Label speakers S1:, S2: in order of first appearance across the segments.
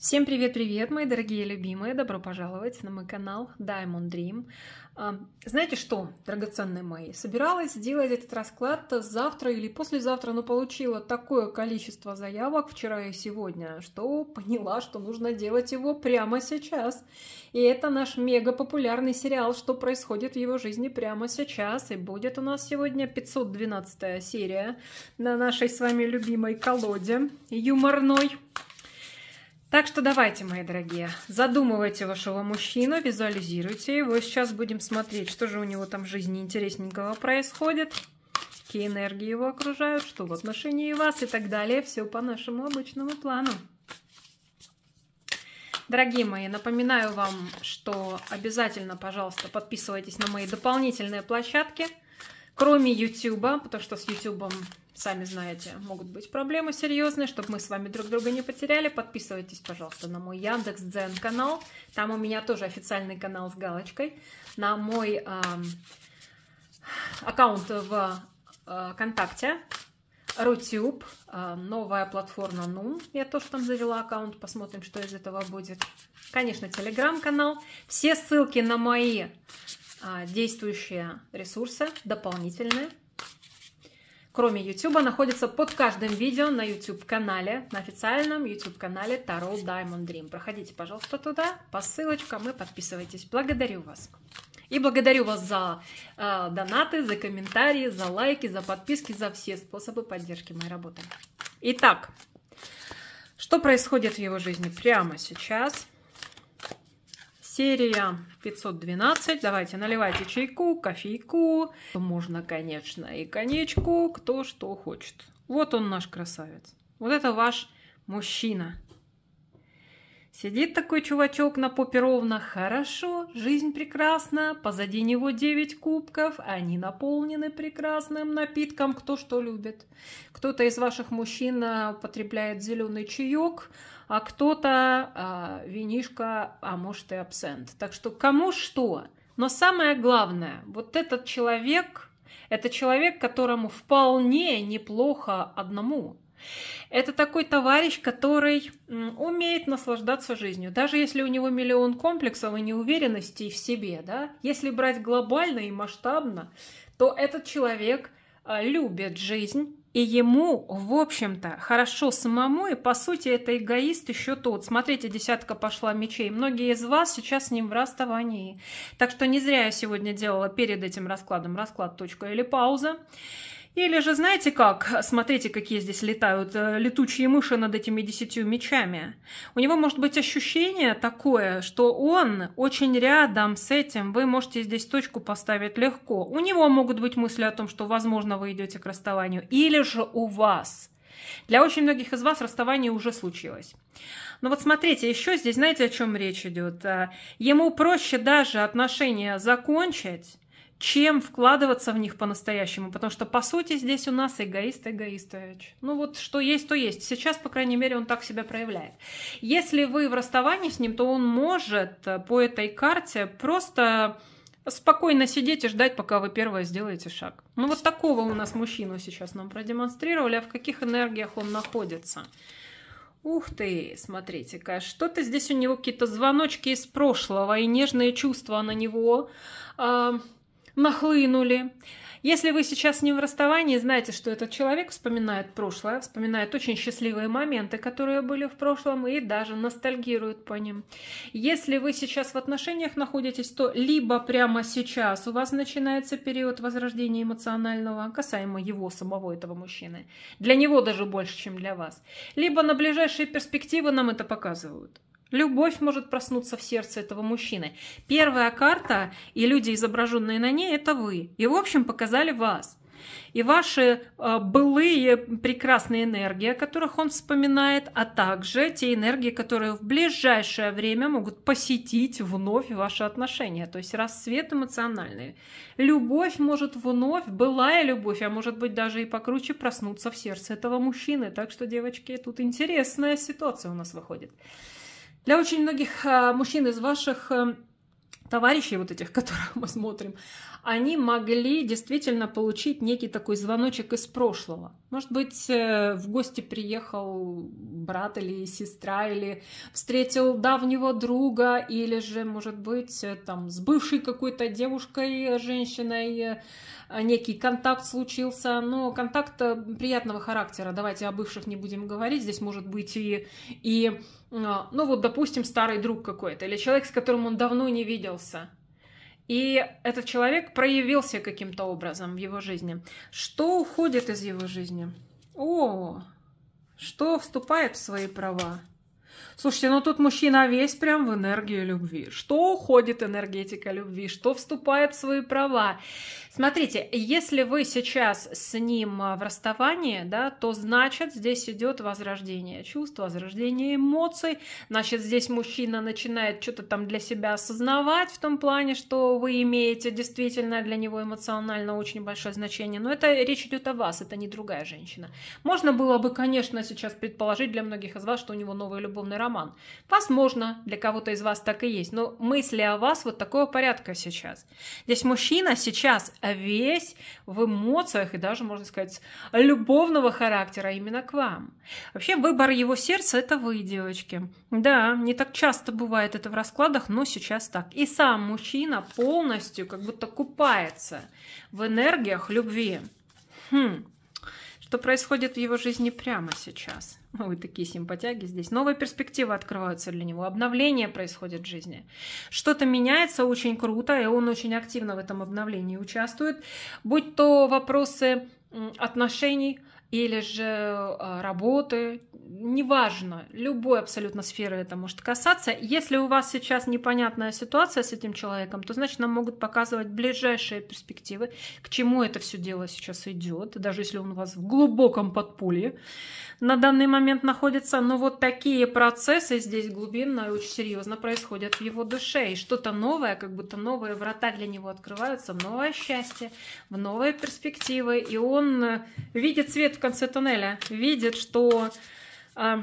S1: Всем привет-привет, мои дорогие любимые! Добро пожаловать на мой канал Diamond Dream. А, знаете что, драгоценные мои, собиралась сделать этот расклад завтра или послезавтра, но получила такое количество заявок вчера и сегодня, что поняла, что нужно делать его прямо сейчас. И это наш мега популярный сериал, что происходит в его жизни прямо сейчас. И будет у нас сегодня 512 серия на нашей с вами любимой колоде юморной. Так что давайте, мои дорогие, задумывайте вашего мужчину, визуализируйте его. Сейчас будем смотреть, что же у него там в жизни интересненького происходит, какие энергии его окружают, что в отношении вас и так далее. Все по нашему обычному плану. Дорогие мои, напоминаю вам, что обязательно, пожалуйста, подписывайтесь на мои дополнительные площадки – Кроме YouTube, потому что с YouTube, сами знаете, могут быть проблемы серьезные, чтобы мы с вами друг друга не потеряли, подписывайтесь, пожалуйста, на мой Яндекс Дзен канал. Там у меня тоже официальный канал с галочкой. На мой э, аккаунт в э, ВКонтакте, Рутюб, э, новая платформа Ну. Я тоже там завела аккаунт, посмотрим, что из этого будет. Конечно, телеграм-канал. Все ссылки на мои а, действующие ресурсы, дополнительные, кроме YouTube, находится под каждым видео на YouTube-канале, на официальном YouTube-канале Tarot Diamond Dream. Проходите, пожалуйста, туда по ссылочкам и подписывайтесь. Благодарю вас. И благодарю вас за э, донаты, за комментарии, за лайки, за подписки, за все способы поддержки моей работы. Итак, что происходит в его жизни прямо сейчас – серия 512. Давайте наливайте чайку, кофейку. Можно, конечно, и конечку, кто что хочет. Вот он наш красавец. Вот это ваш мужчина. Сидит такой чувачок на попе ровно. Хорошо, жизнь прекрасна. Позади него 9 кубков. Они наполнены прекрасным напитком. Кто что любит. Кто-то из ваших мужчин употребляет а, зеленый чаек, а кто-то а, винишко, а может и абсент. Так что кому что. Но самое главное, вот этот человек, это человек, которому вполне неплохо одному. Это такой товарищ, который умеет наслаждаться жизнью. Даже если у него миллион комплексов и неуверенностей в себе, да, если брать глобально и масштабно, то этот человек а, любит жизнь, и ему, в общем-то, хорошо самому, и по сути это эгоист еще тот. Смотрите, десятка пошла мечей. Многие из вас сейчас с ним в расставании. Так что не зря я сегодня делала перед этим раскладом расклад точка или пауза. Или же знаете как, смотрите, какие здесь летают э, летучие мыши над этими десятью мечами. У него может быть ощущение такое, что он очень рядом с этим, вы можете здесь точку поставить легко. У него могут быть мысли о том, что, возможно, вы идете к расставанию. Или же у вас. Для очень многих из вас расставание уже случилось. Но вот смотрите, еще здесь знаете, о чем речь идет. Э, ему проще даже отношения закончить, чем вкладываться в них по-настоящему, потому что, по сути, здесь у нас эгоист эгоистович. Ну вот что есть, то есть. Сейчас, по крайней мере, он так себя проявляет. Если вы в расставании с ним, то он может э, по этой карте просто спокойно сидеть и ждать, пока вы первое сделаете шаг. Ну вот такого у нас мужчину сейчас нам продемонстрировали, а в каких энергиях он находится. Ух ты, смотрите-ка, что-то здесь у него какие-то звоночки из прошлого и нежные чувства на него. А, нахлынули. Если вы сейчас с ним в расставании, знаете, что этот человек вспоминает прошлое, вспоминает очень счастливые моменты, которые были в прошлом, и даже ностальгирует по ним. Если вы сейчас в отношениях находитесь, то либо прямо сейчас у вас начинается период возрождения эмоционального, касаемо его самого, этого мужчины. Для него даже больше, чем для вас. Либо на ближайшие перспективы нам это показывают. Любовь может проснуться в сердце этого мужчины. Первая карта и люди, изображенные на ней, это вы. И, в общем, показали вас. И ваши э, былые прекрасные энергии, о которых он вспоминает, а также те энергии, которые в ближайшее время могут посетить вновь ваши отношения, то есть рассвет эмоциональный. Любовь может вновь, былая любовь, а может быть даже и покруче проснуться в сердце этого мужчины. Так что, девочки, тут интересная ситуация у нас выходит. Для очень многих э, мужчин из ваших э, товарищей, вот этих, которых мы смотрим, они могли действительно получить некий такой звоночек из прошлого. Может быть, э, в гости приехал брат или сестра, или встретил давнего друга, или же, может быть, э, там с бывшей какой-то девушкой, женщиной э, некий контакт случился, но контакт приятного характера. Давайте о бывших не будем говорить, здесь может быть и, и ну вот, допустим, старый друг какой-то, или человек, с которым он давно не виделся, и этот человек проявился каким-то образом в его жизни. Что уходит из его жизни? О, что вступает в свои права? Слушайте, ну тут мужчина весь прям в энергию любви. Что уходит энергетика любви? Что вступает в свои права? Смотрите, если вы сейчас с ним э, в расставании, да, то значит здесь идет возрождение чувств, возрождение эмоций. Значит, здесь мужчина начинает что-то там для себя осознавать в том плане, что вы имеете действительно для него эмоционально очень большое значение. Но это речь идет о вас, это не другая женщина. Можно было бы, конечно, сейчас предположить для многих из вас, что у него новый любовный роман. Возможно, для кого-то из вас так и есть. Но мысли о вас вот такого порядка сейчас. Здесь мужчина сейчас а весь в эмоциях и даже, можно сказать, любовного характера именно к вам. Вообще, выбор его сердца – это вы, девочки. Да, не так часто бывает это в раскладах, но сейчас так. И сам мужчина полностью как будто купается в энергиях любви. Хм. Что происходит в его жизни прямо сейчас? Вы такие симпатяги здесь. Новые перспективы открываются для него, обновление происходит в жизни. Что-то меняется очень круто, и он очень активно в этом обновлении участвует. Будь то вопросы отношений, или же э, работы, неважно, любой абсолютно сферы это может касаться. Если у вас сейчас непонятная ситуация с этим человеком, то значит нам могут показывать ближайшие перспективы, к чему это все дело сейчас идет, даже если он у вас в глубоком подполье на данный момент находится. Но вот такие процессы здесь глубинно и очень серьезно происходят в его душе. И что-то новое, как будто новые врата для него открываются, новое счастье, в новые перспективы. И он э, видит свет в конце тоннеля, видит, что э,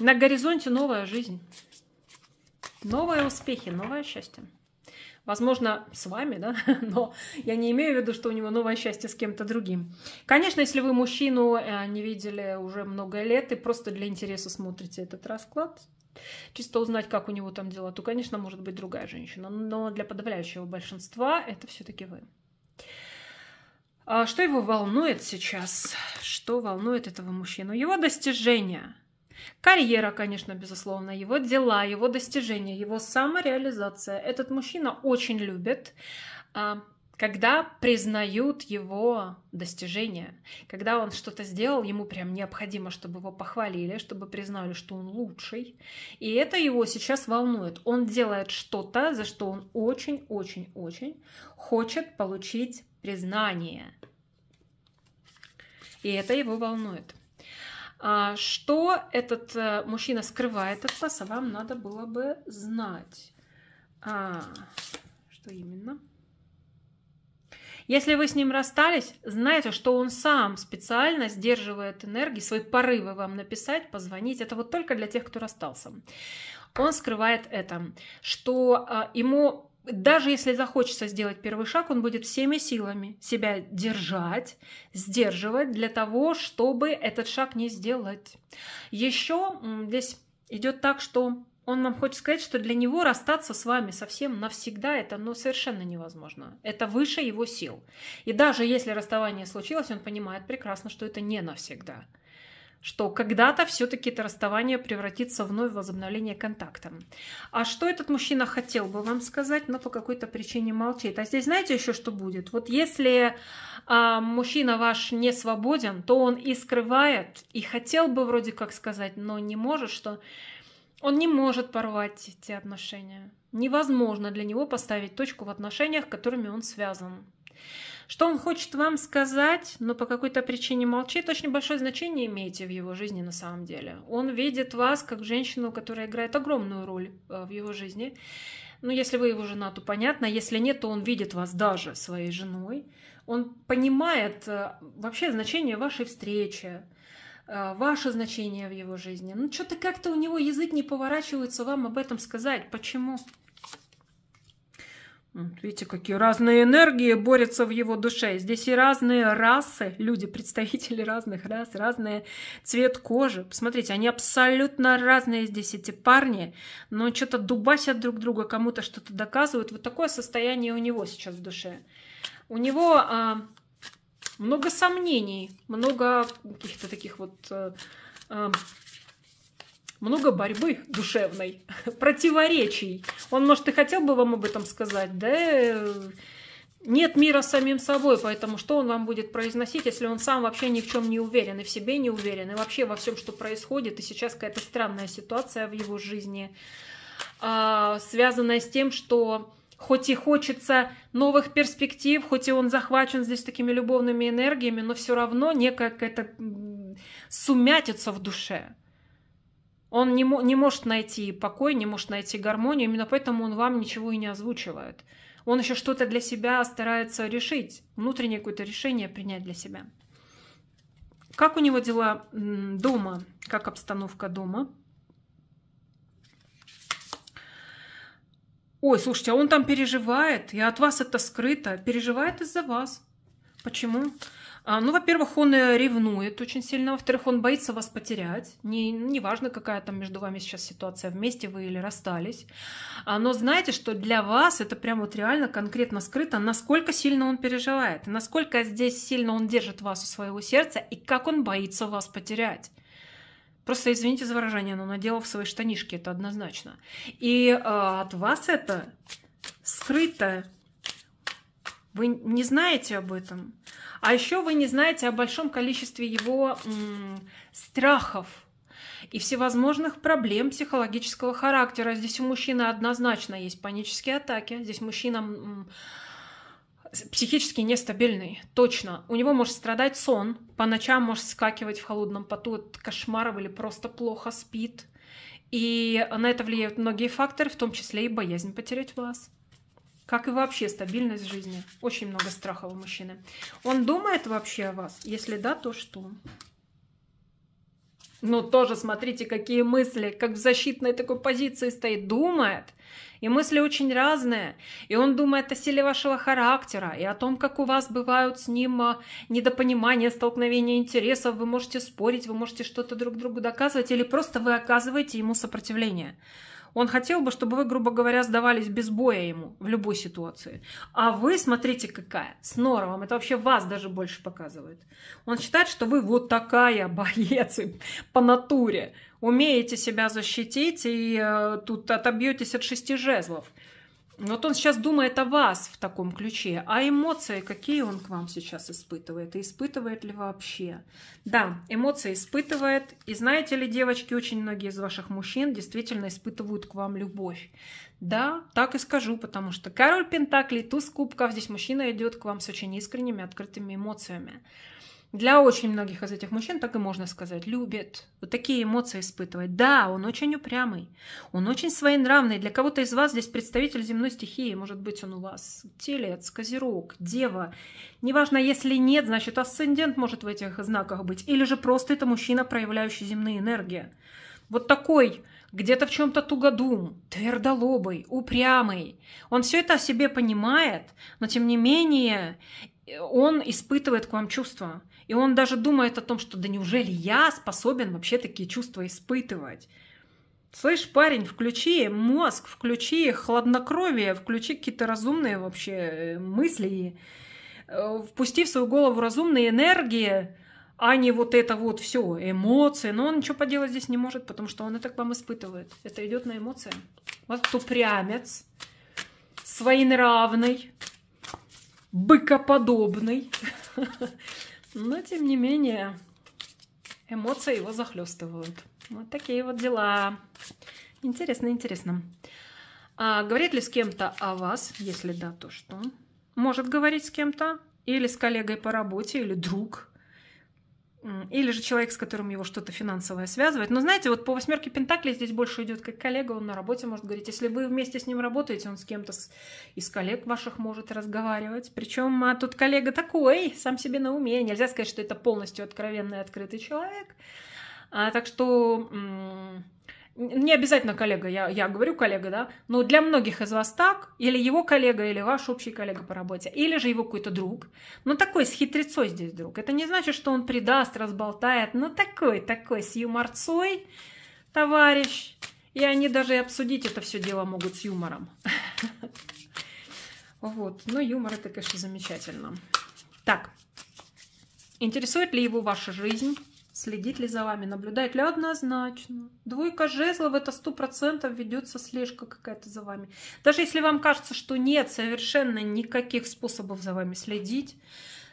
S1: на горизонте новая жизнь, новые успехи, новое счастье. Возможно, с вами, да, но я не имею в виду, что у него новое счастье с кем-то другим. Конечно, если вы мужчину э, не видели уже много лет и просто для интереса смотрите этот расклад, чисто узнать, как у него там дела, то, конечно, может быть другая женщина. Но для подавляющего большинства это все-таки вы. А что его волнует сейчас? Что волнует этого мужчину? Его достижения. Карьера, конечно, безусловно, его дела, его достижения, его самореализация. Этот мужчина очень любит, а, когда признают его достижения, когда он что-то сделал, ему прям необходимо, чтобы его похвалили, чтобы признали, что он лучший. И это его сейчас волнует. Он делает что-то, за что он очень-очень-очень хочет получить признание. И это его волнует. А, что этот э, мужчина скрывает от вас, а вам надо было бы знать. А, что именно? Если вы с ним расстались, знаете что он сам специально сдерживает энергии, свои порывы вам написать, позвонить. Это вот только для тех, кто расстался. Он скрывает это, что э, ему даже если захочется сделать первый шаг, он будет всеми силами себя держать, сдерживать для того, чтобы этот шаг не сделать. Еще здесь идет так, что он нам хочет сказать, что для него расстаться с вами совсем навсегда это ну, совершенно невозможно. Это выше его сил. И даже если расставание случилось, он понимает прекрасно, что это не навсегда что когда-то все-таки это расставание превратится вновь в возобновление контакта. А что этот мужчина хотел бы вам сказать, но по какой-то причине молчит. А здесь знаете еще что будет? Вот если э, мужчина ваш не свободен, то он и скрывает, и хотел бы вроде как сказать, но не может, что он не может порвать эти отношения. Невозможно для него поставить точку в отношениях, которыми он связан. Что он хочет вам сказать, но по какой-то причине молчит, очень большое значение имеете в его жизни на самом деле. Он видит вас как женщину, которая играет огромную роль э, в его жизни. Ну, если вы его жена, то понятно. Если нет, то он видит вас даже своей женой. Он понимает э, вообще значение вашей встречи, э, ваше значение в его жизни. Ну, что-то как-то у него язык не поворачивается вам об этом сказать. Почему? Видите, какие разные энергии борются в его душе. Здесь и разные расы, люди, представители разных рас, разные цвет кожи. Посмотрите, они абсолютно разные здесь, эти парни, но что-то дубасят друг друга, кому-то что-то доказывают. Вот такое состояние у него сейчас в душе. У него а, много сомнений, много каких-то таких вот... А, много борьбы душевной, противоречий. Он, может, и хотел бы вам об этом сказать, да нет мира с самим собой, поэтому что он вам будет произносить, если он сам вообще ни в чем не уверен, и в себе не уверен, и вообще во всем, что происходит, и сейчас какая-то странная ситуация в его жизни, а, связанная с тем, что хоть и хочется новых перспектив, хоть и он захвачен здесь такими любовными энергиями, но все равно некая какая-то сумятица в душе. Он не, не может найти покой, не может найти гармонию, именно поэтому он вам ничего и не озвучивает. Он еще что-то для себя старается решить, внутреннее какое-то решение принять для себя. Как у него дела дома? Как обстановка дома? Ой, слушайте, а он там переживает, и от вас это скрыто, переживает из-за вас. Почему? А, ну, во-первых, он э, ревнует очень сильно. Во-вторых, он боится вас потерять. Не, не важно, какая там между вами сейчас ситуация, вместе вы или расстались. А, но знаете, что для вас это прям вот реально конкретно скрыто, насколько сильно он переживает, насколько здесь сильно он держит вас у своего сердца и как он боится вас потерять. Просто извините за выражение, но надела в свои штанишки, это однозначно. И а, от вас это скрыто вы не знаете об этом. А еще вы не знаете о большом количестве его страхов и всевозможных проблем психологического характера. Здесь у мужчины однозначно есть панические атаки. Здесь мужчина психически нестабильный, точно. У него может страдать сон, по ночам может скакивать в холодном поту от кошмаров или просто плохо спит. И на это влияют многие факторы, в том числе и боязнь потерять вас. Как и вообще стабильность жизни. Очень много страха у мужчины. Он думает вообще о вас? Если да, то что? Ну, тоже смотрите, какие мысли, как в защитной такой позиции стоит, думает. И мысли очень разные. И он думает о силе вашего характера, и о том, как у вас бывают с ним а, недопонимания, столкновения интересов. Вы можете спорить, вы можете что-то друг другу доказывать, или просто вы оказываете ему сопротивление. Он хотел бы, чтобы вы, грубо говоря, сдавались без боя ему в любой ситуации. А вы, смотрите, какая, с норовом. Это вообще вас даже больше показывает. Он считает, что вы вот такая боец по натуре. Умеете себя защитить и э, тут отобьетесь от шести жезлов. Вот он сейчас думает о вас в таком ключе, а эмоции, какие он к вам сейчас испытывает, и испытывает ли вообще. Да, эмоции испытывает, и знаете ли, девочки, очень многие из ваших мужчин действительно испытывают к вам любовь. Да, так и скажу, потому что король Пентаклей, туз кубков, здесь мужчина идет к вам с очень искренними, открытыми эмоциями. Для очень многих из этих мужчин так и можно сказать. Любит. Вот такие эмоции испытывает. Да, он очень упрямый. Он очень своенравный. Для кого-то из вас здесь представитель земной стихии. Может быть, он у вас телец, козерог, дева. Неважно, если нет, значит, асцендент может в этих знаках быть. Или же просто это мужчина, проявляющий земные энергии. Вот такой где-то в чем-то тугодум, твердолобый, упрямый. Он все это о себе понимает, но тем не менее э, он испытывает к вам чувства. И он даже думает о том, что да неужели я способен вообще такие чувства испытывать? Слышь, парень, включи мозг, включи хладнокровие, включи какие-то разумные вообще э, мысли, э, впусти в свою голову разумные энергии, а не вот это вот все, эмоции. Но он ничего поделать здесь не может, потому что он это к вам испытывает. Это идет на эмоции. Вот кто прямец, своенравный, быкоподобный. Но, тем не менее, эмоции его захлестывают. Вот такие вот дела. Интересно, интересно. А, говорит ли с кем-то о вас? Если да, то что? Может говорить с кем-то? Или с коллегой по работе, или друг? Или же человек, с которым его что-то финансовое связывает. Но знаете, вот по восьмерке пентаклей здесь больше идет как коллега, он на работе может говорить. Если вы вместе с ним работаете, он с кем-то из коллег ваших может разговаривать. Причем а тут коллега такой, сам себе на уме. Нельзя сказать, что это полностью откровенный, открытый человек. А, так что не обязательно коллега, я, я говорю коллега, да, но для многих из вас так, или его коллега, или ваш общий коллега по работе, или же его какой-то друг, но ну, такой с хитрецой здесь друг. Это не значит, что он предаст, разболтает, но ну, такой, такой с юморцой товарищ, и они даже и обсудить это все дело могут с юмором. Вот, но юмор это, конечно, замечательно. Так, интересует ли его ваша жизнь? Следит ли за вами, наблюдает ли? Однозначно. Двойка жезлов – это сто процентов ведется слежка какая-то за вами. Даже если вам кажется, что нет совершенно никаких способов за вами следить,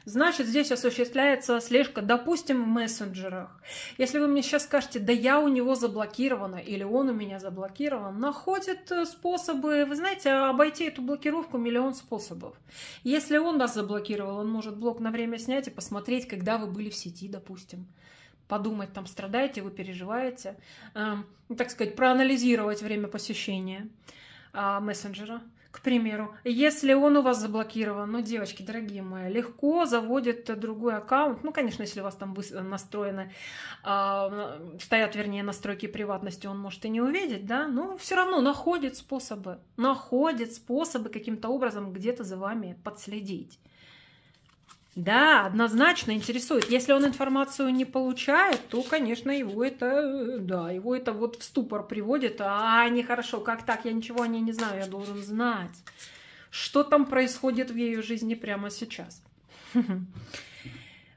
S1: значит, здесь осуществляется слежка, допустим, в мессенджерах. Если вы мне сейчас скажете, да я у него заблокирована или он у меня заблокирован, находит э, способы, вы знаете, обойти эту блокировку миллион способов. Если он вас заблокировал, он может блок на время снять и посмотреть, когда вы были в сети, допустим подумать, там, страдаете вы, переживаете, э, так сказать, проанализировать время посещения э, мессенджера. К примеру, если он у вас заблокирован, ну, девочки, дорогие мои, легко заводит другой аккаунт. Ну, конечно, если у вас там настроены, э, стоят, вернее, настройки приватности, он может и не увидеть, да, но все равно находит способы, находит способы каким-то образом где-то за вами подследить. Да, однозначно интересует. Если он информацию не получает, то, конечно, его это, да, его это вот в ступор приводит. А, а, нехорошо, как так? Я ничего о ней не знаю, я должен знать, что там происходит в ее жизни прямо сейчас.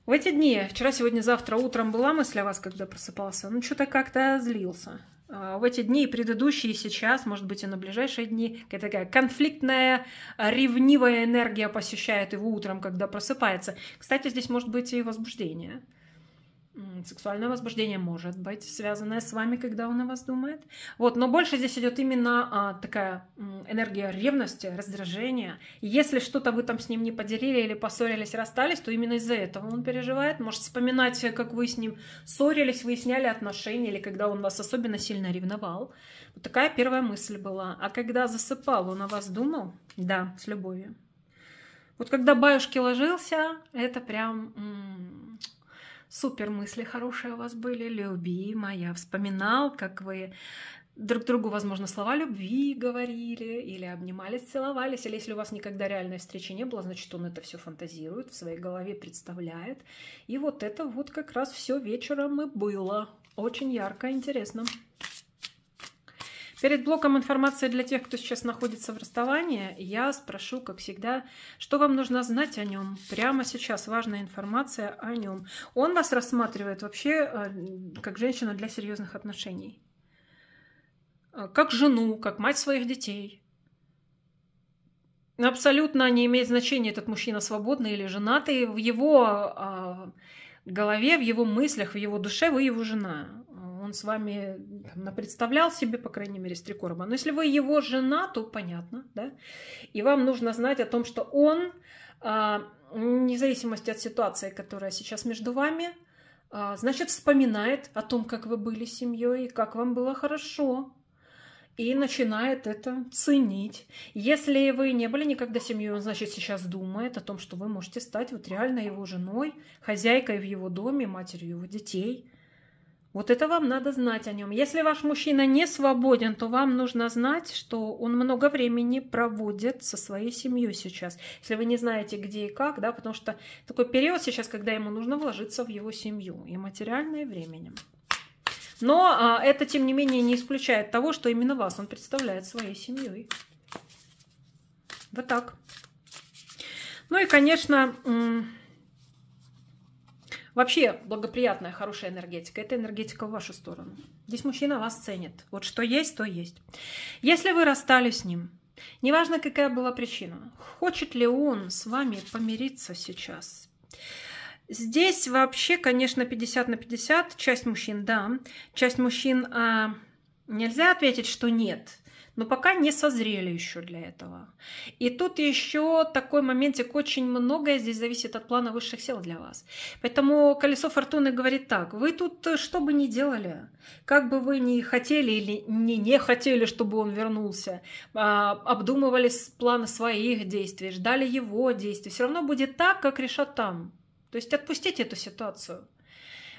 S1: В эти дни, вчера, сегодня, завтра утром была мысль о вас, когда просыпался, ну что-то как-то злился. А, в эти дни и предыдущие, и сейчас, может быть, и на ближайшие дни, какая-то такая конфликтная, а, ревнивая энергия посещает его утром, когда просыпается. Кстати, здесь может быть и возбуждение сексуальное возбуждение может быть связанное с вами, когда он о вас думает. Вот, но больше здесь идет именно а, такая м, энергия ревности, раздражения. Если что-то вы там с ним не поделили или поссорились, расстались, то именно из-за этого он переживает. Может вспоминать, э, как вы с ним ссорились, выясняли отношения, или когда он вас особенно сильно ревновал. Вот такая первая мысль была. А когда засыпал, он о вас думал? Да, с любовью. Вот когда баюшки ложился, это прям... М- Супер мысли хорошие у вас были. Любимая. Вспоминал, как вы друг другу, возможно, слова любви говорили, или обнимались, целовались, или если у вас никогда реальной встречи не было, значит, он это все фантазирует, в своей голове представляет. И вот это вот как раз все вечером и было. Очень ярко, интересно. Перед блоком информации для тех, кто сейчас находится в расставании, я спрошу, как всегда, что вам нужно знать о нем. Прямо сейчас важная информация о нем. Он вас рассматривает вообще э, как женщину для серьезных отношений. Э, как жену, как мать своих детей. Абсолютно не имеет значения, этот мужчина свободный или женатый. В его а, голове, в его мыслях, в его душе вы его жена он с вами представлял себе, по крайней мере, Стрекорма. Но если вы его жена, то понятно, да? И вам нужно знать о том, что он, а, вне зависимости от ситуации, которая сейчас между вами, а, значит, вспоминает о том, как вы были семьей, и как вам было хорошо, и начинает это ценить. Если вы не были никогда семьей, он, значит, сейчас думает о том, что вы можете стать вот реально его женой, хозяйкой в его доме, матерью его детей. Вот это вам надо знать о нем. Если ваш мужчина не свободен, то вам нужно знать, что он много времени проводит со своей семьей сейчас. Если вы не знаете, где и как, да, потому что такой период сейчас, когда ему нужно вложиться в его семью и материальное и временем. Но а, это, тем не менее, не исключает того, что именно вас он представляет своей семьей. Вот так. Ну и, конечно, Вообще благоприятная, хорошая энергетика – это энергетика в вашу сторону. Здесь мужчина вас ценит. Вот что есть, то есть. Если вы расстались с ним, неважно, какая была причина, хочет ли он с вами помириться сейчас, Здесь вообще, конечно, 50 на 50. Часть мужчин – да. Часть мужчин а, нельзя ответить, что нет – но пока не созрели еще для этого. И тут еще такой моментик, очень многое здесь зависит от плана высших сил для вас. Поэтому колесо фортуны говорит так, вы тут что бы ни делали, как бы вы ни хотели или не, не хотели, чтобы он вернулся, а, обдумывали планы своих действий, ждали его действий, все равно будет так, как решат там. То есть отпустите эту ситуацию.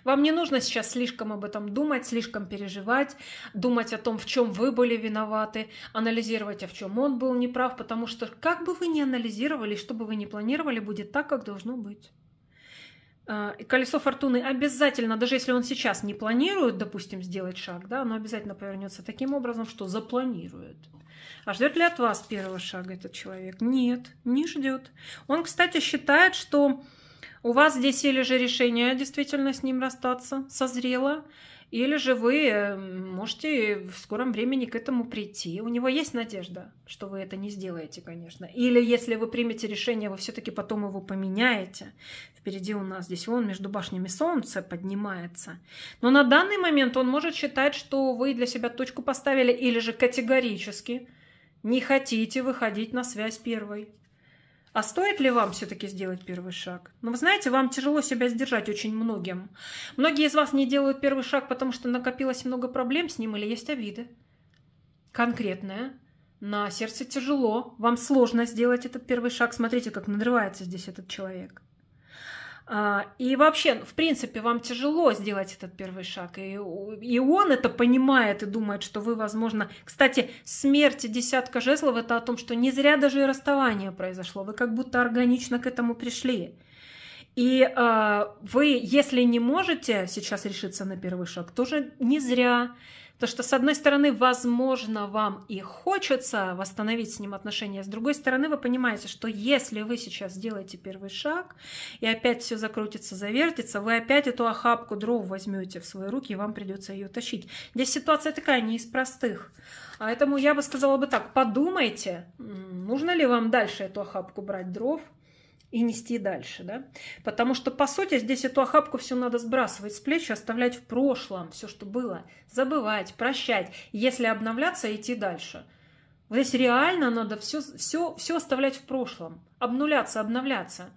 S1: Вам не нужно сейчас слишком об этом думать, слишком переживать, думать о том, в чем вы были виноваты, анализировать, а в чем он был неправ, потому что как бы вы ни анализировали, что бы вы ни планировали, будет так, как должно быть. А, колесо фортуны обязательно, даже если он сейчас не планирует, допустим, сделать шаг, да, оно обязательно повернется таким образом, что запланирует. А ждет ли от вас первого шага этот человек? Нет, не ждет. Он, кстати, считает, что у вас здесь или же решение действительно с ним расстаться созрело, или же вы э, можете в скором времени к этому прийти. У него есть надежда, что вы это не сделаете, конечно. Или если вы примете решение, вы все-таки потом его поменяете. Впереди у нас здесь он между башнями солнце поднимается. Но на данный момент он может считать, что вы для себя точку поставили или же категорически не хотите выходить на связь первой. А стоит ли вам все-таки сделать первый шаг? Но ну, вы знаете, вам тяжело себя сдержать очень многим. Многие из вас не делают первый шаг, потому что накопилось много проблем с ним или есть обиды. Конкретная. На сердце тяжело. Вам сложно сделать этот первый шаг. Смотрите, как надрывается здесь этот человек. А, и вообще, в принципе, вам тяжело сделать этот первый шаг. И, и он это понимает и думает, что вы, возможно... Кстати, смерть десятка жезлов — это о том, что не зря даже и расставание произошло. Вы как будто органично к этому пришли. И э, вы, если не можете сейчас решиться на первый шаг, тоже не зря то, что, с одной стороны, возможно, вам и хочется восстановить с ним отношения, с другой стороны, вы понимаете, что если вы сейчас сделаете первый шаг, и опять все закрутится, завертится, вы опять эту охапку дров возьмете в свои руки, и вам придется ее тащить. Здесь ситуация такая, не из простых. Поэтому я бы сказала бы так, подумайте, нужно ли вам дальше эту охапку брать дров, и нести дальше, да? Потому что, по сути, здесь эту охапку все надо сбрасывать с плеч, оставлять в прошлом все, что было, забывать, прощать, если обновляться, идти дальше. здесь реально надо все, все, все оставлять в прошлом, обнуляться, обновляться.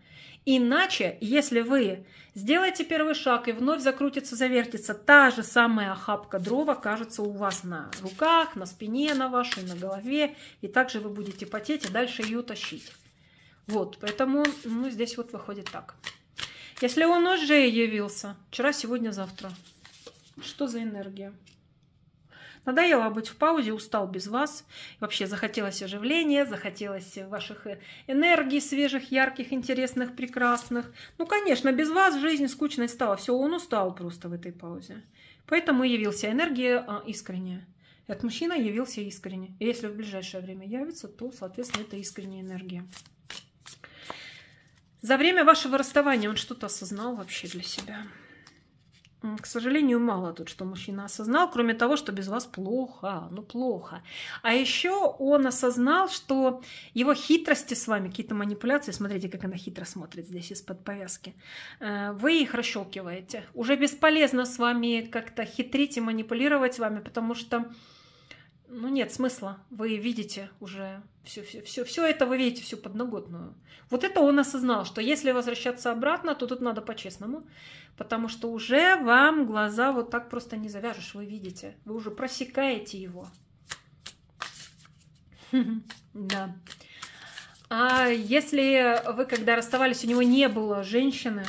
S1: Иначе, если вы сделаете первый шаг и вновь закрутится, завертится, та же самая охапка дрова, кажется у вас на руках, на спине на вашей, на голове, и также вы будете потеть и дальше ее тащить. Вот, поэтому ну, здесь вот выходит так. Если он уже явился, вчера, сегодня, завтра, что за энергия? Надоело быть в паузе, устал без вас. Вообще захотелось оживления, захотелось ваших э, энергий свежих, ярких, интересных, прекрасных. Ну, конечно, без вас жизнь скучной стала. Все, он устал просто в этой паузе. Поэтому явился энергия а, искренняя. Этот мужчина явился искренне. И если в ближайшее время явится, то, соответственно, это искренняя энергия. За время вашего расставания он что-то осознал вообще для себя? К сожалению, мало тут, что мужчина осознал, кроме того, что без вас плохо, ну плохо. А еще он осознал, что его хитрости с вами, какие-то манипуляции, смотрите, как она хитро смотрит здесь из-под повязки, э, вы их расщелкиваете. Уже бесполезно с вами как-то хитрить и манипулировать вами, потому что ну, нет смысла. Вы видите уже все, все, все, все это вы видите, всю подноготную. Вот это он осознал, что если возвращаться обратно, то тут надо по-честному, потому что уже вам глаза вот так просто не завяжешь, вы видите. Вы уже просекаете его. Да. А если вы, когда расставались, у него не было женщины,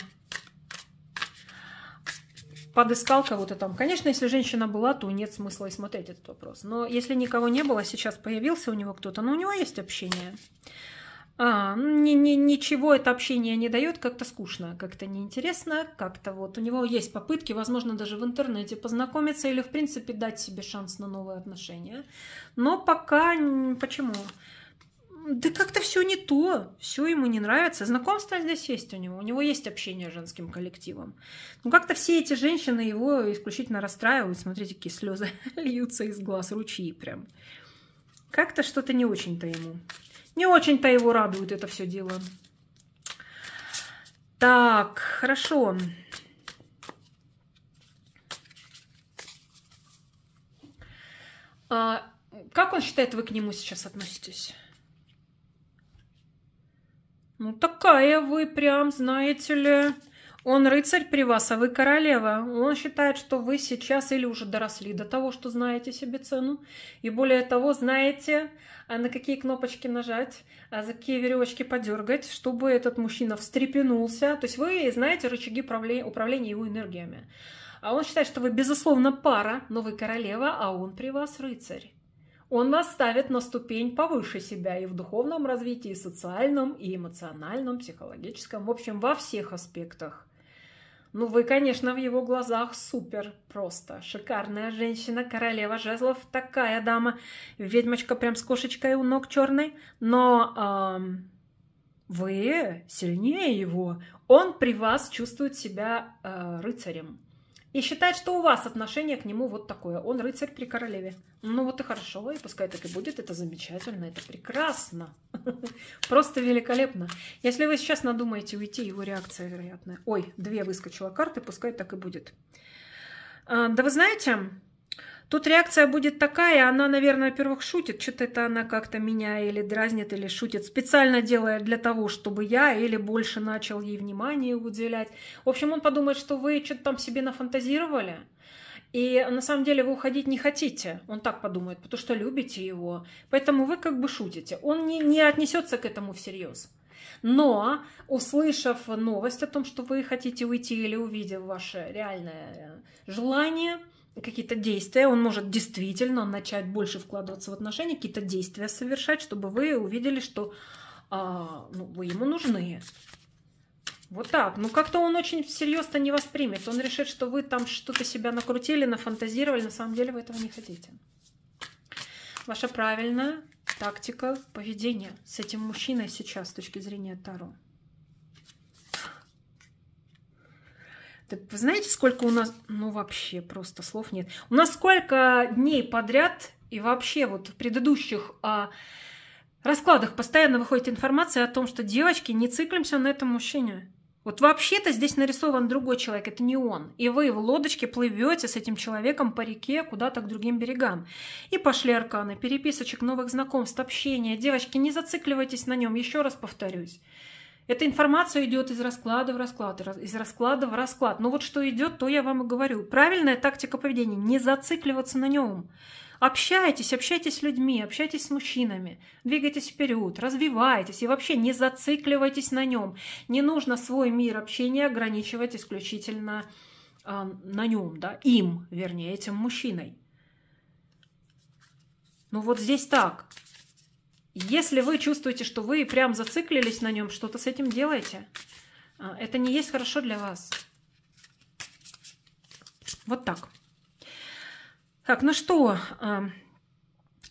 S1: подыскал кого-то там. Конечно, если женщина была, то нет смысла и смотреть этот вопрос. Но если никого не было, сейчас появился у него кто-то, но ну, у него есть общение. А, ну, ни, ни, ничего это общение не дает, как-то скучно, как-то неинтересно, как-то вот у него есть попытки, возможно, даже в интернете познакомиться или, в принципе, дать себе шанс на новые отношения. Но пока почему? да как-то все не то, все ему не нравится. Знакомство здесь есть у него, у него есть общение с женским коллективом. Но ну, как-то все эти женщины его исключительно расстраивают. Смотрите, какие слезы льются из глаз, ручьи прям. Как-то что-то не очень-то ему. Не очень-то его радует это все дело. Так, хорошо. А, как он считает, вы к нему сейчас относитесь? Ну, такая вы прям, знаете ли. Он рыцарь при вас, а вы королева. Он считает, что вы сейчас или уже доросли до того, что знаете себе цену. И более того, знаете, а на какие кнопочки нажать, а за какие веревочки подергать, чтобы этот мужчина встрепенулся. То есть вы знаете рычаги управления его энергиями. А он считает, что вы, безусловно, пара, но вы королева, а он при вас рыцарь. Он нас ставит на ступень повыше себя и в духовном развитии, и социальном, и эмоциональном, психологическом, в общем, во всех аспектах. Ну, вы, конечно, в его глазах супер просто. Шикарная женщина, королева жезлов, такая дама. Ведьмочка прям с кошечкой у ног черной. Но эм, вы сильнее его. Он при вас чувствует себя э, рыцарем и считает, что у вас отношение к нему вот такое. Он рыцарь при королеве. Ну вот и хорошо, и пускай так и будет. Это замечательно, это прекрасно. Просто великолепно. Если вы сейчас надумаете уйти, его реакция вероятная. Ой, две выскочила карты, пускай так и будет. А, да вы знаете, Тут реакция будет такая, она, наверное, во-первых, шутит, что-то это она как-то меня или дразнит, или шутит, специально делая для того, чтобы я или больше начал ей внимание уделять. В общем, он подумает, что вы что-то там себе нафантазировали, и на самом деле вы уходить не хотите, он так подумает, потому что любите его, поэтому вы как бы шутите. Он не, не отнесется к этому всерьез. Но, услышав новость о том, что вы хотите уйти или увидев ваше реальное желание, какие-то действия, он может действительно начать больше вкладываться в отношения, какие-то действия совершать, чтобы вы увидели, что а, ну, вы ему нужны. Вот так. Ну, как-то он очень серьезно не воспримет. Он решит, что вы там что-то себя накрутили, нафантазировали. На самом деле вы этого не хотите. Ваша правильная тактика поведения с этим мужчиной сейчас с точки зрения Таро. Так вы знаете, сколько у нас... Ну, вообще, просто слов нет. У нас сколько дней подряд и вообще вот в предыдущих а, раскладах постоянно выходит информация о том, что девочки, не циклимся на этом мужчине. Вот вообще-то здесь нарисован другой человек, это не он. И вы в лодочке плывете с этим человеком по реке куда-то к другим берегам. И пошли арканы, переписочек, новых знакомств, общения. Девочки, не зацикливайтесь на нем, еще раз повторюсь. Эта информация идет из расклада в расклад, из расклада в расклад. Но ну вот что идет, то я вам и говорю. Правильная тактика поведения – не зацикливаться на нем. Общайтесь, общайтесь с людьми, общайтесь с мужчинами, двигайтесь вперед, развивайтесь и вообще не зацикливайтесь на нем. Не нужно свой мир общения ограничивать исключительно э, на нем, да, им, вернее, этим мужчиной. Ну вот здесь так. Если вы чувствуете, что вы прям зациклились на нем, что-то с этим делаете. А, это не есть хорошо для вас. Вот так. Так, ну что, а,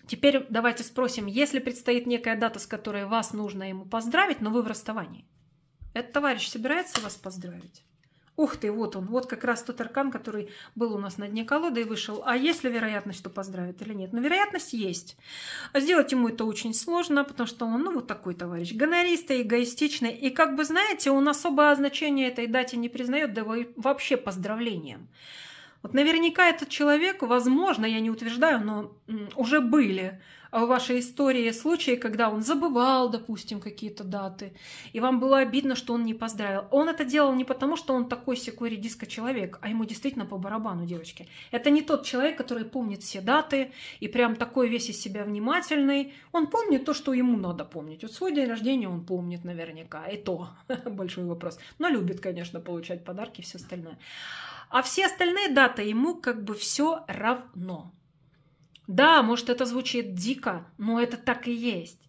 S1: теперь давайте спросим, если предстоит некая дата, с которой вас нужно ему поздравить, но вы в расставании, этот товарищ собирается вас поздравить? Ух ты, вот он, вот как раз тот аркан, который был у нас на дне колоды и вышел. А есть ли вероятность, что поздравит или нет? Но ну, вероятность есть. А сделать ему это очень сложно, потому что он, ну, вот такой товарищ, гонористый, эгоистичный. И, как бы, знаете, он особое значение этой дате не признает, да вообще поздравлением. Вот наверняка этот человек, возможно, я не утверждаю, но уже были вашей истории случаи, когда он забывал, допустим, какие-то даты, и вам было обидно, что он не поздравил. Он это делал не потому, что он такой секой диско человек, а ему действительно по барабану, девочки. Это не тот человек, который помнит все даты и прям такой весь из себя внимательный. Он помнит то, что ему надо помнить. Вот свой день рождения он помнит наверняка, и то большой вопрос. Но любит, конечно, получать подарки и все остальное. А все остальные даты ему как бы все равно. Да, может, это звучит дико, но это так и есть.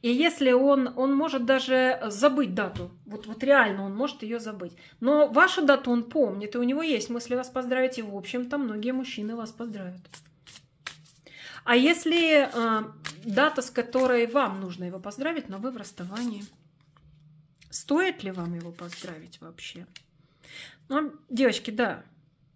S1: И если он, он может даже забыть дату, вот, вот реально он может ее забыть. Но вашу дату он помнит, и у него есть мысли вас поздравить, и в общем-то многие мужчины вас поздравят. А если э, дата, с которой вам нужно его поздравить, но вы в расставании, стоит ли вам его поздравить вообще? Ну, девочки, да,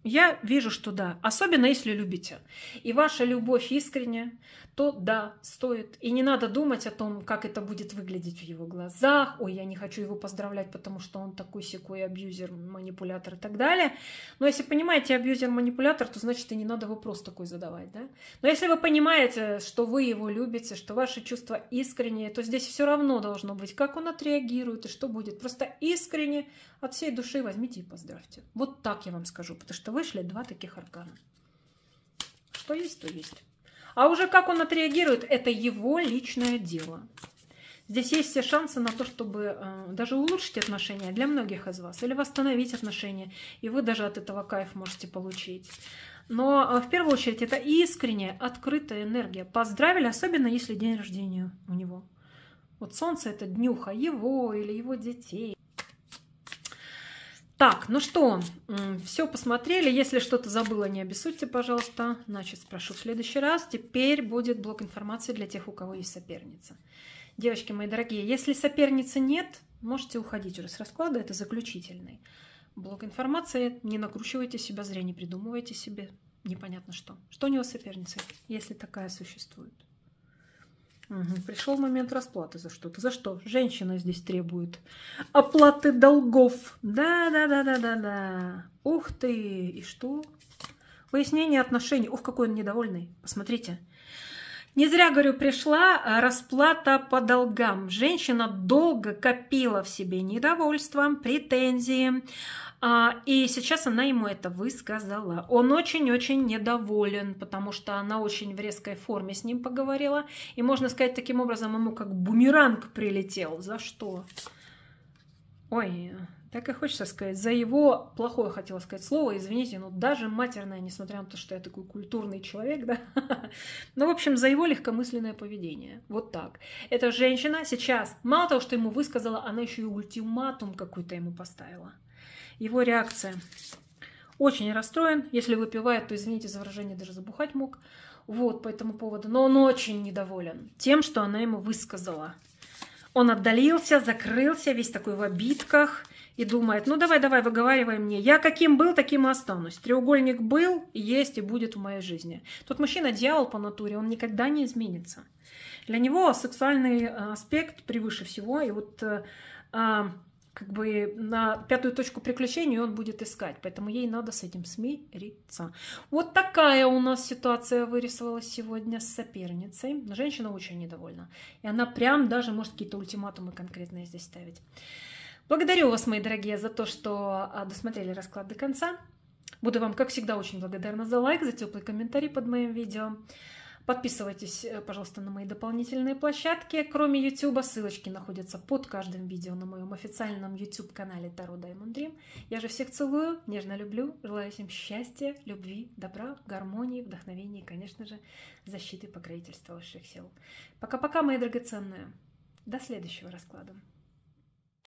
S1: я вижу, что да, особенно если любите. И ваша любовь искренняя, то да, стоит. И не надо думать о том, как это будет выглядеть в его глазах. Ой, я не хочу его поздравлять, потому что он такой секой абьюзер, манипулятор и так далее. Но если понимаете абьюзер, манипулятор, то значит и не надо вопрос такой задавать, да? Но если вы понимаете, что вы его любите, что ваши чувства искренние, то здесь все равно должно быть, как он отреагирует и что будет. Просто искренне от всей души возьмите и поздравьте. Вот так я вам скажу, потому что вышли два таких аркана. Что есть, то есть. А уже как он отреагирует, это его личное дело. Здесь есть все шансы на то, чтобы э, даже улучшить отношения для многих из вас или восстановить отношения, и вы даже от этого кайф можете получить. Но э, в первую очередь это искренняя, открытая энергия. Поздравили, особенно если день рождения у него. Вот солнце – это днюха его или его детей. Так, ну что, все посмотрели. Если что-то забыла, не обессудьте, пожалуйста. Значит, спрошу в следующий раз. Теперь будет блок информации для тех, у кого есть соперница. Девочки мои дорогие, если соперницы нет, можете уходить уже с расклада. Это заключительный блок информации. Не накручивайте себя зря, не придумывайте себе непонятно что. Что у него соперница, если такая существует? Угу. Пришел момент расплаты за что-то. За что? Женщина здесь требует оплаты долгов. Да-да-да-да-да-да. Ух ты! И что? Выяснение отношений. Ух, какой он недовольный. Посмотрите. Не зря, говорю, пришла э, расплата по долгам. Женщина долго копила в себе недовольство, претензии, а, и сейчас она ему это высказала. Он очень-очень недоволен, потому что она очень в резкой форме с ним поговорила. И можно сказать, таким образом ему как бумеранг прилетел. За что? Ой, так и хочется сказать. За его плохое хотела сказать слово, извините, но даже матерное, несмотря на то, что я такой культурный человек, да. Ну, в общем, за его легкомысленное поведение. Вот так. Эта женщина сейчас, мало того, что ему высказала, она еще и ультиматум какой-то ему поставила. Его реакция. Очень расстроен. Если выпивает, то, извините за выражение, даже забухать мог. Вот, по этому поводу. Но он очень недоволен тем, что она ему высказала. Он отдалился, закрылся, весь такой в обидках – и думает, ну давай, давай, выговаривай мне. Я каким был, таким и останусь. Треугольник был, есть и будет в моей жизни. Тот мужчина дьявол по натуре, он никогда не изменится. Для него сексуальный э, аспект превыше всего, и вот э, а, как бы на пятую точку приключения он будет искать. Поэтому ей надо с этим смириться. Вот такая у нас ситуация вырисовалась сегодня с соперницей. Женщина очень недовольна. И она прям даже может какие-то ультиматумы конкретные здесь ставить. Благодарю вас, мои дорогие, за то, что а, досмотрели расклад до конца. Буду вам, как всегда, очень благодарна за лайк, за теплый комментарий под моим видео. Подписывайтесь, э, пожалуйста, на мои дополнительные площадки, кроме YouTube. Ссылочки находятся под каждым видео на моем официальном YouTube-канале Таро Diamond Dream. Я же всех целую, нежно люблю, желаю всем счастья, любви, добра, гармонии, вдохновения и, конечно же, защиты покровительства высших сил. Пока-пока, мои драгоценные. До следующего расклада.